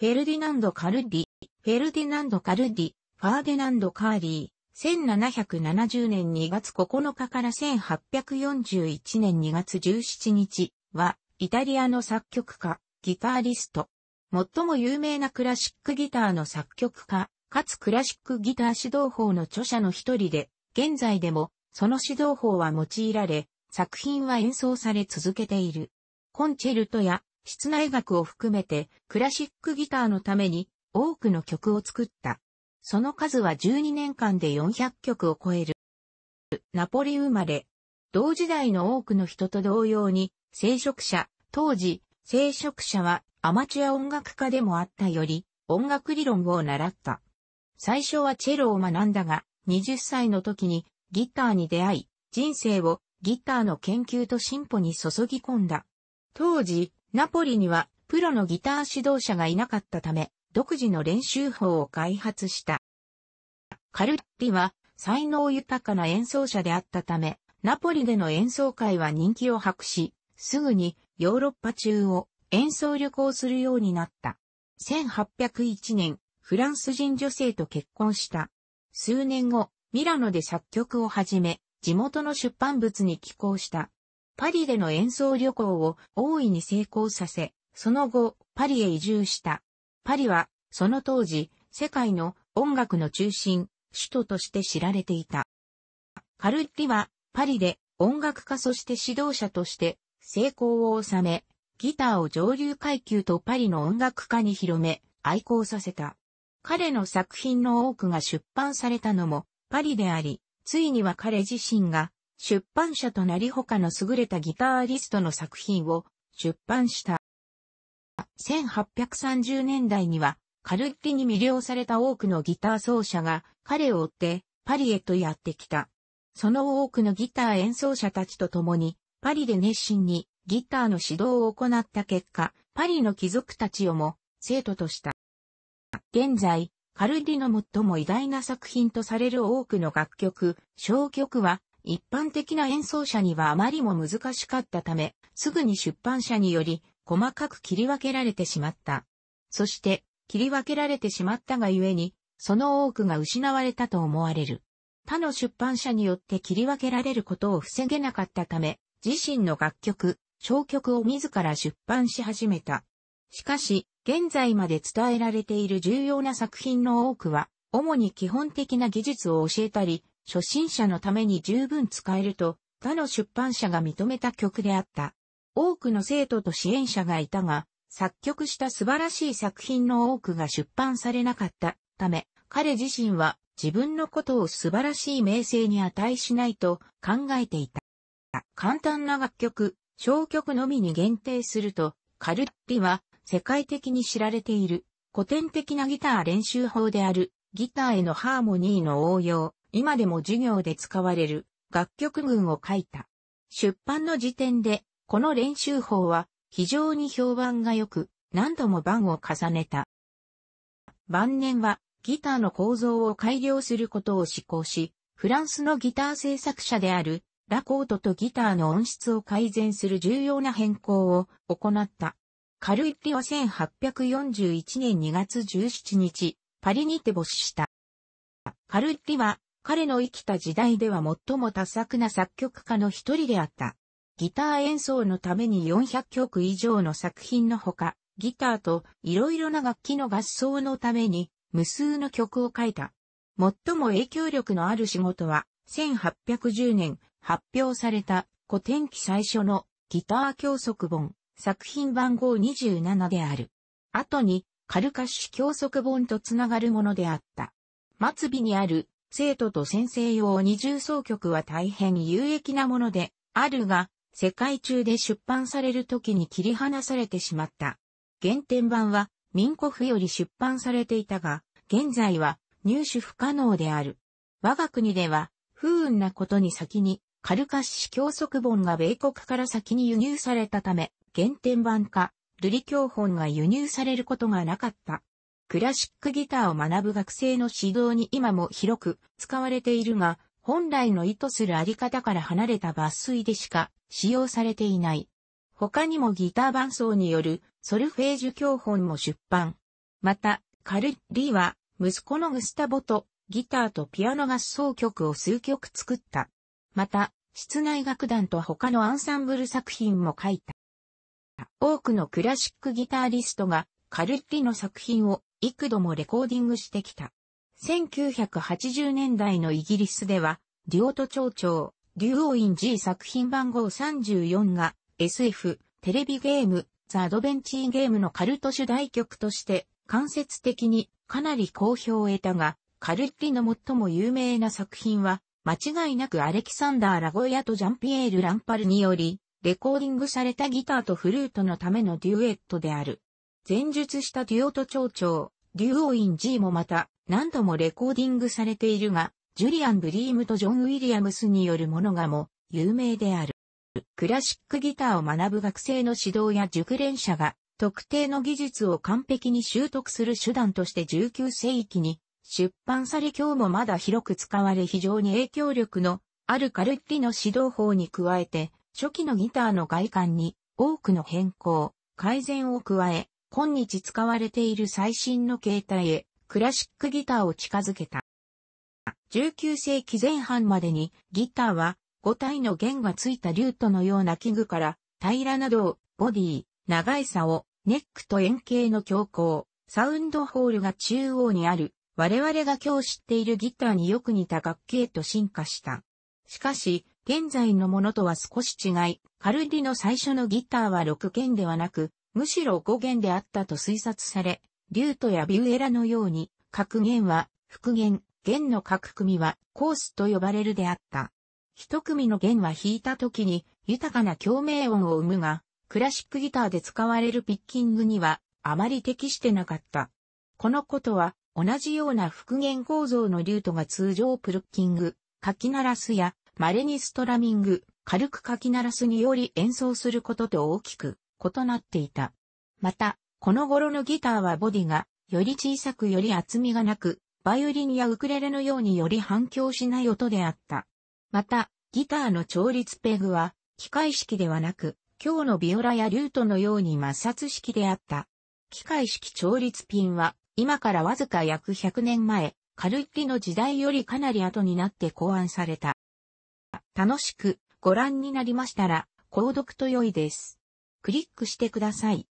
フェルディナンド・カルディ、フェルディナンド・カルディ、ファーデナンド・カーリー、1770年2月9日から1841年2月17日は、イタリアの作曲家、ギターリスト。最も有名なクラシックギターの作曲家、かつクラシックギター指導法の著者の一人で、現在でも、その指導法は用いられ、作品は演奏され続けている。コンチェルトや室内楽を含めてクラシックギターのために多くの曲を作った。その数は12年間で400曲を超える。ナポリ生まれ。同時代の多くの人と同様に、聖職者、当時、聖職者はアマチュア音楽家でもあったより、音楽理論を習った。最初はチェロを学んだが、20歳の時にギターに出会い、人生をギターの研究と進歩に注ぎ込んだ。当時、ナポリにはプロのギター指導者がいなかったため、独自の練習法を開発した。カルッリは才能豊かな演奏者であったため、ナポリでの演奏会は人気を博し、すぐにヨーロッパ中を演奏旅行するようになった。1801年、フランス人女性と結婚した。数年後、ミラノで作曲を始め、地元の出版物に寄稿した。パリでの演奏旅行を大いに成功させ、その後、パリへ移住した。パリは、その当時、世界の音楽の中心、首都として知られていた。カルッリは、パリで音楽家そして指導者として成功を収め、ギターを上流階級とパリの音楽家に広め、愛好させた。彼の作品の多くが出版されたのもパリであり、ついには彼自身が出版社となり他の優れたギターリストの作品を出版した。1830年代には、カルッィに魅了された多くのギター奏者が彼を追ってパリへとやってきた。その多くのギター演奏者たちと共にパリで熱心にギターの指導を行った結果、パリの貴族たちをも生徒とした。現在、カルディの最も偉大な作品とされる多くの楽曲、小曲は一般的な演奏者にはあまりも難しかったため、すぐに出版社により細かく切り分けられてしまった。そして、切り分けられてしまったがゆえに、その多くが失われたと思われる。他の出版社によって切り分けられることを防げなかったため、自身の楽曲、小曲を自ら出版し始めた。しかし、現在まで伝えられている重要な作品の多くは、主に基本的な技術を教えたり、初心者のために十分使えると、他の出版社が認めた曲であった。多くの生徒と支援者がいたが、作曲した素晴らしい作品の多くが出版されなかったため、彼自身は自分のことを素晴らしい名声に値しないと考えていた。簡単な楽曲、小曲のみに限定すると、カルッリは世界的に知られている古典的なギター練習法であるギターへのハーモニーの応用、今でも授業で使われる楽曲群を書いた。出版の時点で、この練習法は非常に評判が良く、何度も版を重ねた。晩年はギターの構造を改良することを施行し、フランスのギター制作者であるラコートとギターの音質を改善する重要な変更を行った。カルイッリは1841年2月17日、パリにて没した。カルイッリは彼の生きた時代では最も多作な作曲家の一人であった。ギター演奏のために400曲以上の作品のほか、ギターといろいろな楽器の合奏のために無数の曲を書いた。最も影響力のある仕事は、1810年発表された古典期最初のギター教則本作品番号27である。後にカルカッシュ教則本とつながるものであった。末尾にある生徒と先生用二重奏曲は大変有益なもので、あるが、世界中で出版される時に切り離されてしまった。原点版は民国より出版されていたが、現在は入手不可能である。我が国では、不運なことに先に、カルカッシ教則本が米国から先に輸入されたため、原点版か、瑠璃教本が輸入されることがなかった。クラシックギターを学ぶ学生の指導に今も広く使われているが、本来の意図するあり方から離れた抜粋でしか使用されていない。他にもギター伴奏によるソルフェージュ教本も出版。また、カル・リーは息子のグスタボとギターとピアノ合奏曲を数曲作った。また、室内楽団と他のアンサンブル作品も書いた。多くのクラシックギターリストがカルッリの作品を幾度もレコーディングしてきた。1980年代のイギリスでは、デュオト町長、デュオイン G 作品番号34が SF、テレビゲーム、ザ・アドベンチーゲームのカルト主題曲として間接的にかなり好評を得たが、カルッリの最も有名な作品は、間違いなくアレキサンダー・ラゴヤとジャンピエール・ランパルにより、レコーディングされたギターとフルートのためのデュエットである。前述したデュオと長長デュオイン G もまた何度もレコーディングされているが、ジュリアン・ブリームとジョン・ウィリアムスによるものがも有名である。クラシックギターを学ぶ学生の指導や熟練者が特定の技術を完璧に習得する手段として19世紀に出版され今日もまだ広く使われ非常に影響力のあるカルッリの指導法に加えて初期のギターの外観に多くの変更、改善を加え今日使われている最新の形態へ、クラシックギターを近づけた。19世紀前半までに、ギターは、5体の弦がついたリュートのような器具から、平らな胴、ボディ、長い竿、ネックと円形の強行、サウンドホールが中央にある、我々が今日知っているギターによく似た楽器へと進化した。しかし、現在のものとは少し違い、カルディの最初のギターは6弦ではなく、むしろ語源であったと推察され、リュートやビューエラのように、格言は、復元、弦の各組は、コースと呼ばれるであった。一組の弦は弾いた時に、豊かな共鳴音を生むが、クラシックギターで使われるピッキングには、あまり適してなかった。このことは、同じような復元構造のリュートが通常プルッキング、書き鳴らすや、稀にストラミング、軽く書き鳴らすにより演奏することと大きく異なっていた。また、この頃のギターはボディが、より小さくより厚みがなく、バイオリンやウクレレのようにより反響しない音であった。また、ギターの調律ペグは、機械式ではなく、今日のビオラやリュートのように摩擦式であった。機械式調律ピンは、今からわずか約100年前、カルッの時代よりかなり後になって考案された。楽しくご覧になりましたら、購読と良いです。クリックしてください。